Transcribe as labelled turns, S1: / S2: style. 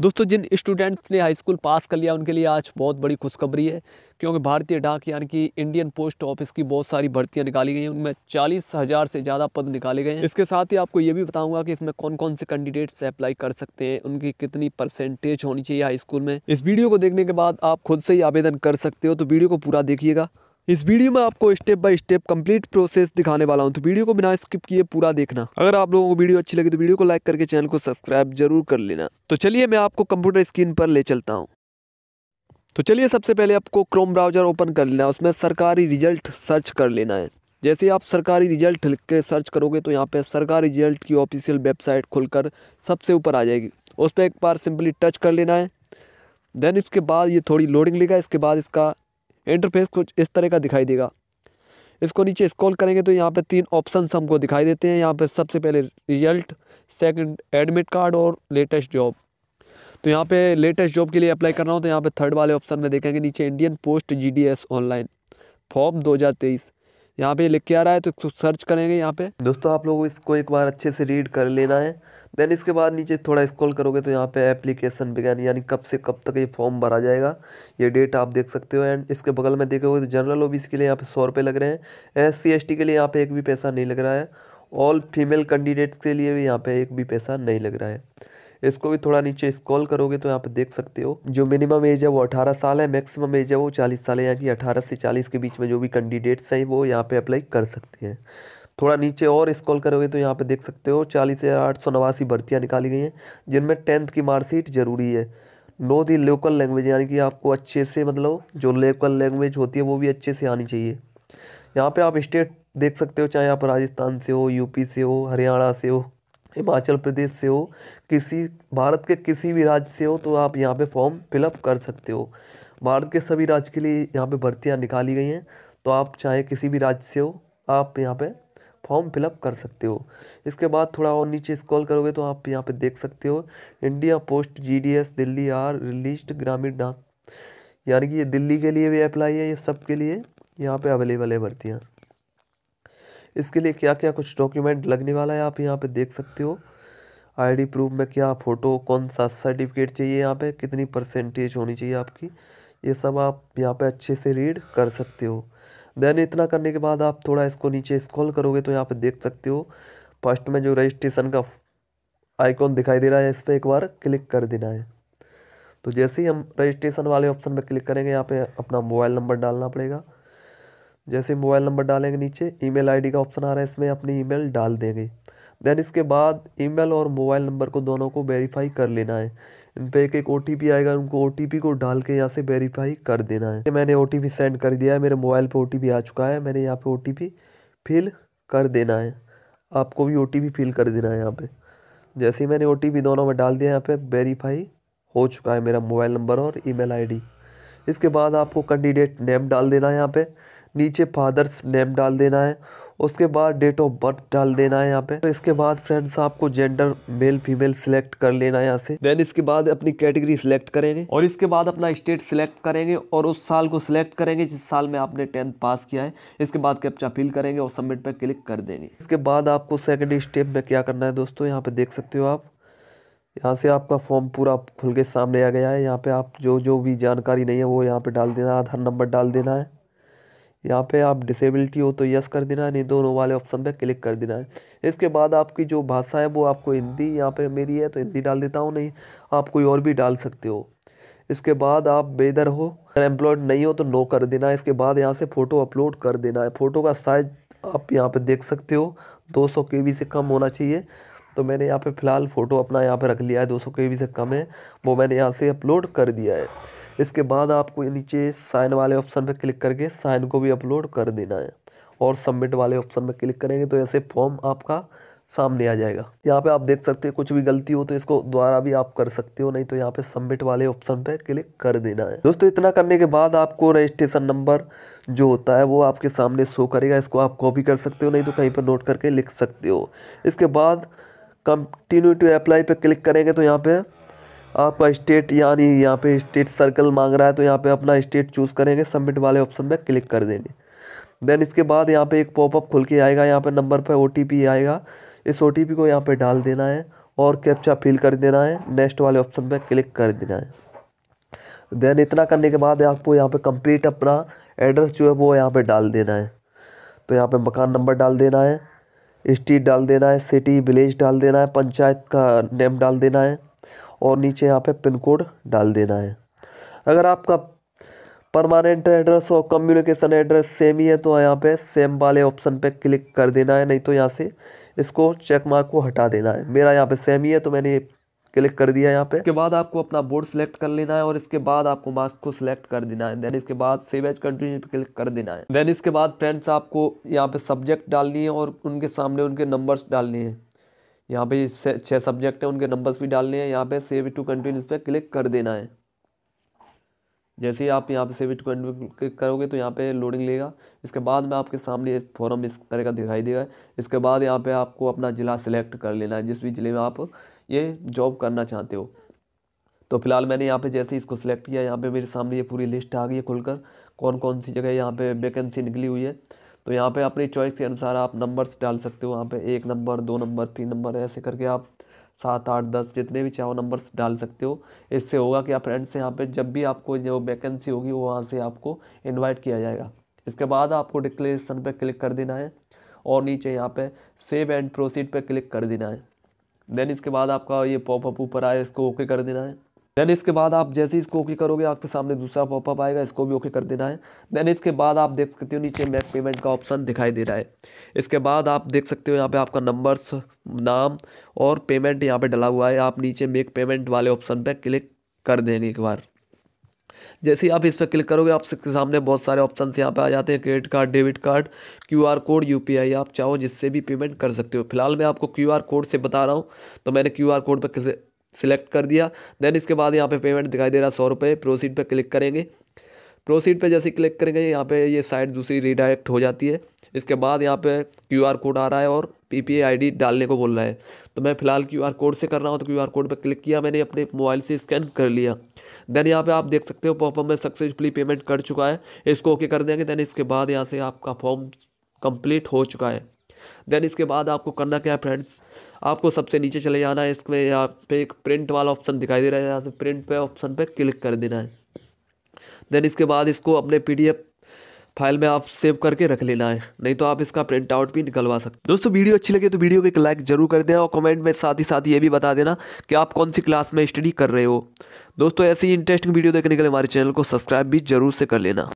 S1: दोस्तों जिन स्टूडेंट्स ने हाई स्कूल पास कर लिया उनके लिए आज बहुत बड़ी खुशखबरी है क्योंकि भारतीय डाक यानी कि इंडियन पोस्ट ऑफिस की बहुत सारी भर्तियां निकाली गई हैं उनमें चालीस हज़ार से ज़्यादा पद निकाले गए हैं इसके साथ ही आपको ये भी बताऊंगा कि इसमें कौन कौन से कैंडिडेट्स अप्लाई कर सकते हैं उनकी कितनी परसेंटेज होनी चाहिए हाई स्कूल में इस वीडियो को देखने के बाद आप खुद से ही आवेदन कर सकते हो तो वीडियो को पूरा देखिएगा इस वीडियो में आपको step by step complete process दिखाने वाला हूं तो वीडियो को बिना स्किप किए पूरा देखना अगर आप लोगों को वीडियो अच्छी लगी तो वीडियो को लाइक करके चैनल को सब्सक्राइब जरूर कर लेना तो चलिए मैं आपको कंप्यूटर स्क्रीन पर ले चलता हूँ तो चलिए सबसे पहले आपको क्रोम ब्राउजर ओपन कर लेना है उसमें सरकारी रिजल्ट सर्च कर लेना है जैसे आप सरकारी रिजल्ट लिख के सर्च करोगे तो यहाँ पे सरकारी रिजल्ट की ऑफिशियल वेबसाइट खुलकर सबसे ऊपर आ जाएगी उस पर एक बार सिंपली टच कर लेना है देन इसके बाद ये थोड़ी लोडिंग लेगा इसके बाद इसका इंटरफेस कुछ इस तरह का दिखाई देगा इसको नीचे स्क्रॉल करेंगे तो यहाँ पे तीन ऑप्शन हमको दिखाई देते हैं यहाँ पे सबसे पहले रिजल्ट सेकंड एडमिट कार्ड और लेटेस्ट जॉब तो यहाँ पे लेटेस्ट जॉब के लिए अप्लाई करना हो तो यहाँ पे थर्ड वाले ऑप्शन में देखेंगे नीचे Indian post GDS online form 2023 यहाँ पर लिख के आ रहा है तो इसको सर्च करेंगे यहाँ पर दोस्तों आप लोगों इसको एक बार अच्छे से रीड कर लेना है देन इसके बाद नीचे थोड़ा स्क्रॉल करोगे तो यहाँ पे एप्लीकेशन बिगैन यानी कब से कब तक ये फॉर्म भरा जाएगा ये डेट आप देख सकते हो एंड इसके बगल में देखोगे तो जनरल ओ के लिए यहाँ पे सौ रुपये लग रहे हैं एस सी के लिए यहाँ पे एक भी पैसा नहीं लग रहा है ऑल फीमेल कैंडिडेट्स के लिए भी यहाँ पे एक भी पैसा नहीं लग रहा है इसको भी थोड़ा नीचे स्क्रॉल करोगे तो यहाँ पे देख सकते हो जो मिनिमम एज है वो 18 साल है मैक्सिमम एज है वो 40 साल है यानी कि 18 से 40 के बीच में जो भी कैंडिडेट्स हैं वो यहाँ पे अप्लाई कर सकते हैं थोड़ा नीचे और स्कॉल करोगे तो यहाँ पे देख सकते हो चालीस हज़ार आठ सौ नवासी भर्तियाँ निकाली गई हैं जिनमें टेंथ की मार्कशीट ज़रूरी है नो दी लोकल लैंग्वेज यानी कि आपको अच्छे से मतलब जो लोकल लैंग्वेज होती है वो भी अच्छे से आनी चाहिए यहाँ पे आप स्टेट देख सकते हो चाहे आप राजस्थान से हो यूपी से हो हरियाणा से हो हिमाचल प्रदेश से हो किसी भारत के किसी भी राज्य से हो तो आप यहाँ पर फॉर्म फिलअप कर सकते हो भारत के सभी राज्य के लिए यहाँ पर भर्तियाँ निकाली गई हैं तो आप चाहे किसी भी राज्य से हो आप यहाँ पर फॉर्म फिलअप कर सकते हो इसके बाद थोड़ा और नीचे स्क्रॉल करोगे तो आप यहाँ पे देख सकते हो India post GDS Delhi are release ग्रामीण डाक यानी कि ये दिल्ली के लिए भी अप्लाई है ये सब के लिए यहाँ पे अवेलेबल है भर्तियाँ इसके लिए क्या क्या कुछ डॉक्यूमेंट लगने वाला है आप यहाँ पर देख सकते हो आई प्रूफ में क्या फ़ोटो कौन सा सर्टिफिकेट चाहिए यहाँ पर कितनी परसेंटेज होनी चाहिए आपकी ये सब आप यहाँ पर अच्छे से रीड कर सकते हो देन इतना करने के बाद आप थोड़ा इसको नीचे स्क्रॉल करोगे तो यहाँ पे देख सकते हो फर्स्ट में जो रजिस्ट्रेशन का आइकॉन दिखाई दे रहा है इस पर एक बार क्लिक कर देना है तो जैसे ही हम रजिस्ट्रेशन वाले ऑप्शन पर क्लिक करेंगे यहाँ पे अपना मोबाइल नंबर डालना पड़ेगा जैसे मोबाइल नंबर डालेंगे नीचे ई मेल का ऑप्शन आ रहा है इसमें अपनी ई डाल देंगे देन इसके बाद ईमेल और मोबाइल नंबर को दोनों को वेरीफाई कर लेना है बैंक एक ओ आएगा उनको ओ को डाल के यहाँ से वेरीफाई कर देना है मैंने ओ सेंड कर दिया है मेरे मोबाइल पर ओ आ चुका है मैंने यहाँ पर ओ फिल कर देना है आपको भी ओ फिल कर देना है यहाँ पर जैसे ही मैंने ओ दोनों में डाल दिया यहाँ पर वेरीफाई हो चुका है मेरा मोबाइल नंबर और ईमेल आईडी इसके बाद आपको कैंडिडेट नेम डाल देना है यहाँ पे नीचे फादर्स नेम डाल देना है उसके बाद डेट ऑफ बर्थ डाल देना है यहाँ पे इसके बाद फ्रेंड्स आपको जेंडर मेल फीमेल सिलेक्ट कर लेना है यहाँ से देन इसके बाद अपनी कैटेगरी सिलेक्ट करेंगे और इसके बाद अपना स्टेट सिलेक्ट करेंगे और उस साल को सिलेक्ट करेंगे जिस साल में आपने टेंथ पास किया है इसके बाद कैप्चा फिल करेंगे और सबमिट पर क्लिक कर देंगे इसके बाद आपको सेकेंड स्टेप में क्या करना है दोस्तों यहाँ पे देख सकते हो आप यहाँ से आपका फॉर्म पूरा खुल के सामने आ गया है यहाँ पे आप जो जो भी जानकारी नहीं है वो यहाँ पे डाल देना आधार नंबर डाल देना है यहाँ पे आप डिसेबिलिटी हो तो यस कर देना है नहीं दोनों वाले ऑप्शन पे क्लिक कर देना है इसके बाद आपकी जो भाषा है वो आपको हिंदी यहाँ पे मेरी है तो हिंदी डाल देता हूँ नहीं आप कोई और भी डाल सकते हो इसके बाद आप बेदर हो अगर एम्प्लॉयड नहीं हो तो नो कर देना है इसके बाद यहाँ से फ़ोटो अपलोड कर देना है फ़ोटो का साइज आप यहाँ पर देख सकते हो दो सौ से कम होना चाहिए तो मैंने यहाँ पर फ़िलहाल फ़ोटो अपना यहाँ पर रख लिया है दो सौ से कम है वो मैंने यहाँ से अपलोड कर दिया है इसके बाद आपको नीचे साइन वाले ऑप्शन पर क्लिक करके साइन को भी अपलोड कर देना है और सबमिट वाले ऑप्शन पर क्लिक करेंगे तो ऐसे फॉर्म आपका सामने आ जाएगा यहाँ पे आप देख सकते हैं कुछ भी गलती हो तो इसको द्वारा भी आप कर सकते हो नहीं तो यहाँ पे सबमिट वाले ऑप्शन पे क्लिक कर देना है दोस्तों इतना करने के बाद आपको रजिस्ट्रेशन नंबर जो होता है वो आपके सामने शो करेगा इसको आप कॉपी कर सकते हो नहीं तो कहीं पर नोट करके लिख सकते हो इसके बाद कंटिन्यू टू अप्लाई पर क्लिक करेंगे तो यहाँ पर आपका स्टेट यानी यहाँ पे स्टेट सर्कल मांग रहा है तो यहाँ पे अपना स्टेट चूज़ करेंगे सबमिट वाले ऑप्शन पे क्लिक कर देंगे देन इसके बाद यहाँ पे एक पॉपअप खुल के आएगा यहाँ पे नंबर पे ओ आएगा इस ओ को यहाँ पे डाल देना है और कैप्चा फिल कर देना है नेक्स्ट वाले ऑप्शन पर क्लिक कर देना है देन इतना करने के बाद आपको यहाँ पर कंप्लीट अपना एड्रेस जो है वो यहाँ पर डाल देना है तो यहाँ पर मकान नंबर डाल देना है स्ट्रीट डाल देना है सिटी विलेज डाल देना है पंचायत का नेम डाल देना है और नीचे यहाँ पे पिन कोड डाल देना है अगर आपका परमानेंट एड्रेस और कम्युनिकेशन एड्रेस सेम ही है तो यहाँ पे सेम वाले ऑप्शन पे क्लिक कर देना है नहीं तो यहाँ से इसको चेक मार्क को हटा देना है मेरा यहाँ पे सेम ही है तो मैंने क्लिक कर दिया यहाँ पे इसके बाद आपको अपना बोर्ड सेलेक्ट कर लेना है और इसके बाद आपको मास्क को सिलेक्ट कर देना है देन इसके बाद सेव एज कंटिन्यू पे क्लिक कर देना है देन इसके बाद फ्रेंड्स आपको यहाँ पे सब्जेक्ट डालनी है और उनके सामने उनके नंबर्स डालने हैं यहाँ पे छः सब्जेक्ट हैं उनके नंबर्स भी डालने हैं यहाँ पे सेव टू कंटिन्यू इस पर क्लिक कर देना है जैसे ही आप यहाँ पे सेव टू कंटिन्यू क्लिक करोगे तो यहाँ पे लोडिंग लेगा इसके बाद में आपके सामने फॉर्म इस तरह का दिखाई देगा इसके बाद यहाँ पे आपको अपना ज़िला सिलेक्ट कर लेना है जिस भी ज़िले में आप ये जॉब करना चाहते हो तो फिलहाल मैंने यहाँ पे जैसे इसको सिलेक्ट किया यहाँ पे मेरे सामने ये पूरी लिस्ट आ गई है खुलकर कौन कौन सी जगह यहाँ पे वैकेंसी निकली हुई है तो यहाँ पे अपनी चॉइस के अनुसार आप नंबर्स डाल सकते हो वहाँ पे एक नंबर दो नंबर तीन नंबर ऐसे करके आप सात आठ दस जितने भी चाहो नंबर्स डाल सकते हो इससे होगा कि आप फ्रेंड्स यहाँ पे जब भी आपको जो वैकेंसी होगी वो वहाँ से आपको इनवाइट किया जाएगा इसके बाद आपको डिक्लेसन पर क्लिक कर देना है और नीचे यहाँ पर सेव एंड प्रोसीड पर क्लिक कर देना है देन इसके बाद आपका ये पॉपअप ऊपर आए इसको ओके कर देना है देन इसके बाद आप जैसे ही इसको ओके करोगे आपके सामने दूसरा पॉपअप आएगा इसको भी ओके कर देना है देन इसके बाद आप देख सकते हो नीचे मैक पेमेंट का ऑप्शन दिखाई दे रहा है इसके बाद आप देख सकते हो यहाँ पे आपका नंबर्स नाम और पेमेंट यहाँ पे डला हुआ है आप नीचे मेक पेमेंट वाले ऑप्शन पर क्लिक कर देंगे एक बार जैसे ही आप इस पर क्लिक करोगे आपके सामने बहुत सारे ऑप्शन यहाँ पे आ जाते हैं credit card debit card QR code UPI आप चाहो जिससे भी पेमेंट कर सकते हो फिलहाल मैं आपको क्यूआर कोड से बता रहा हूँ तो मैंने क्यूआर कोड पर सिलेक्ट कर दिया देन इसके बाद यहाँ पे पेमेंट दिखाई दे रहा है सौ रुपये प्रोसीड पर क्लिक करेंगे प्रोसीड पे जैसे क्लिक करेंगे यहाँ पे ये साइट दूसरी रिडायरेक्ट हो जाती है इसके बाद यहाँ पे क्यू आर कोड आ रहा है और पी पी आई डालने को बोल रहा है तो मैं फ़िलहाल क्यू आर कोड से कर रहा हूँ तो क्यू आर कोड पर क्लिक किया मैंने अपने मोबाइल से स्कैन कर लिया देन यहाँ पे आप देख सकते हो पॉपअप में सक्सेसफुली पेमेंट कर चुका है इसको ओके कर देंगे देन इसके बाद यहाँ से आपका फॉर्म कम्प्लीट हो चुका है देन इसके बाद आपको करना क्या है फ्रेंड्स आपको सबसे नीचे चले जाना है इसमें यहाँ पे एक प्रिंट वाला ऑप्शन दिखाई दे रहा है यहाँ से प्रिंट पे ऑप्शन पे क्लिक कर देना है देन इसके बाद इसको अपने पी फाइल में आप सेव करके रख लेना है नहीं तो आप इसका प्रिंट आउट भी निकलवा सकते हैं दोस्तों वीडियो अच्छी लगे तो वीडियो को एक लाइक जरूर कर देना और कमेंट में साथ ही साथ ये भी बता देना कि आप कौन सी क्लास में स्टडी कर रहे हो दोस्तों ऐसी इंटरेस्टिंग वीडियो देखने के लिए हमारे चैनल को सब्सक्राइब भी जरूर से कर लेना